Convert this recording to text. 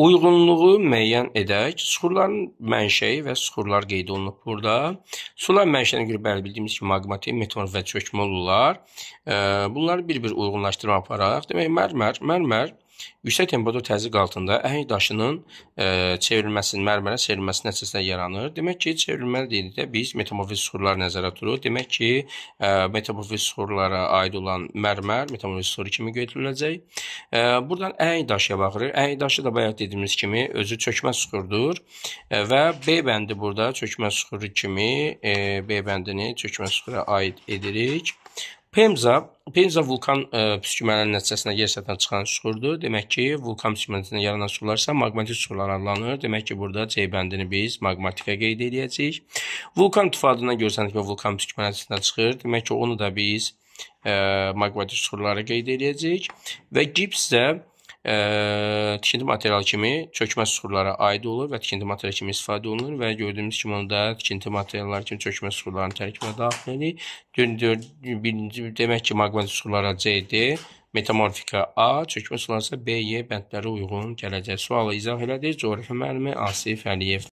Uyğunluğu müəyyən edək. Süxurların mənşəyi və süxurlar qeyd olunub burada. Sular mənşəyinə görə bəli bildiyimiz kimi maqmatik, meteor və çökmə olurlar. Bunları bir-bir uyğunlaşdırma aparaq, demək mərmər, mərmər Yüksək tempoda təzyiq altında əhəng daşının e, çevrilməsinin, mərmərə çevrilməsinin nəticəsində yaranır. Demək ki, çevrilməli dedikdə biz metamorfiz suxurları nəzərə tuturuq. Demək ki, e, metamorfiz suxurlara aid olan mərmər metamorfiz suxuru kimi götürüləcək. E, buradan əhəng daşıya baxırıq. Əhəng daşı da bayaq dediyimiz kimi özü çökmə suxurdur e, və B bəndi burada çökmə suxuru kimi e, B bəndini çökmə suxura aid edirik. PEMZA Penza vulkan e, püskürmələrinin nəticəsində yer səthinə çıxan süxurdur. Demək ki, vulkan püskürməsindən yaranan sular isə maqmatik sular adlanır. Demək ki, burada C bəndini biz maqmatika qeyd edəcəyik. Vulkan tufadından görsəndik və vulkan püskürməsindən çıxır. Demək ki, onu da biz ə, e, maqmatik suxurlara qeyd edəcəyik və gips də ə, tikinti materialı kimi çökmə suxurlara aid olur və tikinti materialı kimi istifadə olunur və gördüyümüz kimi onda tikinti materialları kimi çökmə suxurlarını tərkibinə daxil edirik. Birinci demək ki, maqnit suxurlara C-dir metamorfika A, çökmə sularsa B, Y bəndləri uyğun gələcək. Sualı izah elədi coğrafiya müəllimi Asif Əliyev.